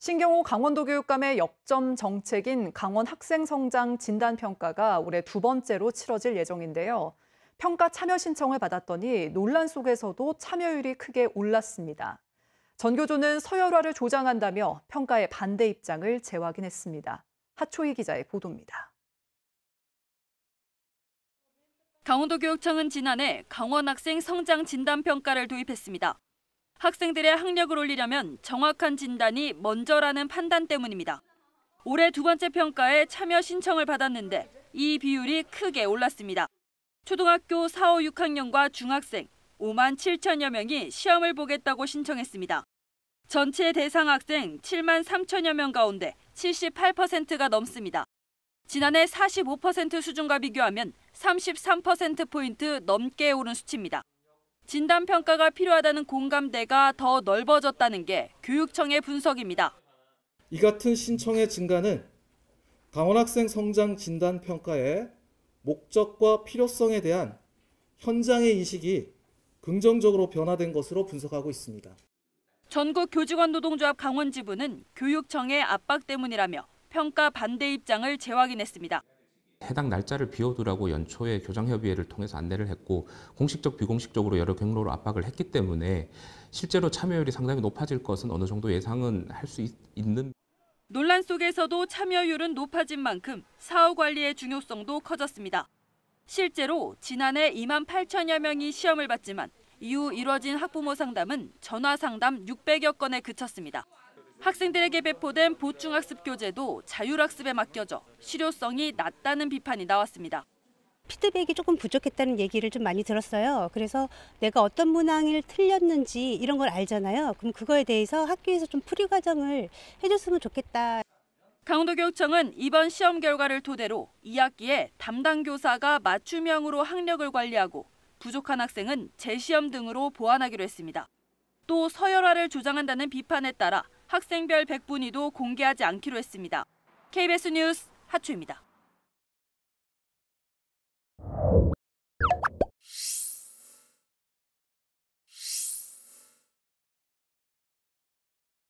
신경호 강원도 교육감의 역점 정책인 강원 학생 성장 진단 평가가 올해 두 번째로 치러질 예정인데요. 평가 참여 신청을 받았더니 논란 속에서도 참여율이 크게 올랐습니다. 전교조는 서열화를 조장한다며 평가의 반대 입장을 재확인했습니다. 하초희 기자의 보도입니다. 강원도교육청은 지난해 강원 학생 성장 진단 평가를 도입했습니다. 학생들의 학력을 올리려면 정확한 진단이 먼저라는 판단 때문입니다. 올해 두 번째 평가에 참여 신청을 받았는데 이 비율이 크게 올랐습니다. 초등학교 4, 5, 6학년과 중학생 5만 7천여 명이 시험을 보겠다고 신청했습니다. 전체 대상 학생 7만 3천여 명 가운데 78%가 넘습니다. 지난해 45% 수준과 비교하면 33%포인트 넘게 오른 수치입니다. 진단평가가 필요하다는 공감대가 더 넓어졌다는 게 교육청의 분석입니다. 이 같은 신청의 증가는 강원학생 성장 진단평가의 목적과 필요성에 대한 현장의 인식이 긍정적으로 변화된 것으로 분석하고 있습니다. 전국 교직원 노동조합 강원 지부는 교육청의 압박 때문이라며 평가 반대 입장을 재확인했습니다. 해당 날짜를 비워두라고 연초에 교장협의회를 통해서 안내를 했고 공식적 비공식적으로 여러 경로로 압박을 했기 때문에 실제로 참여율이 상당히 높아질 것은 어느 정도 예상은 할 수 있는 논란 속에서도 참여율은 높아진 만큼 사후 관리의 중요성도 커졌습니다. 실제로 지난해 2만 8천여 명이 시험을 봤지만 이후 이뤄진 학부모 상담은 전화 상담 600여 건에 그쳤습니다. 학생들에게 배포된 보충학습 교재도 자율학습에 맡겨져 실효성이 낮다는 비판이 나왔습니다. 피드백이 조금 부족했다는 얘기를 좀 많이 들었어요. 그래서 내가 어떤 문항을 틀렸는지 이런 걸 알잖아요. 그럼 그거에 대해서 학교에서 좀 풀이 과정을 해줬으면 좋겠다. 강원도교육청은 이번 시험 결과를 토대로 2학기에 담당 교사가 맞춤형으로 학력을 관리하고 부족한 학생은 재시험 등으로 보완하기로 했습니다. 또 서열화를 조장한다는 비판에 따라 학생별 백분위도 공개하지 않기로 했습니다. KBS 뉴스 하초입니다.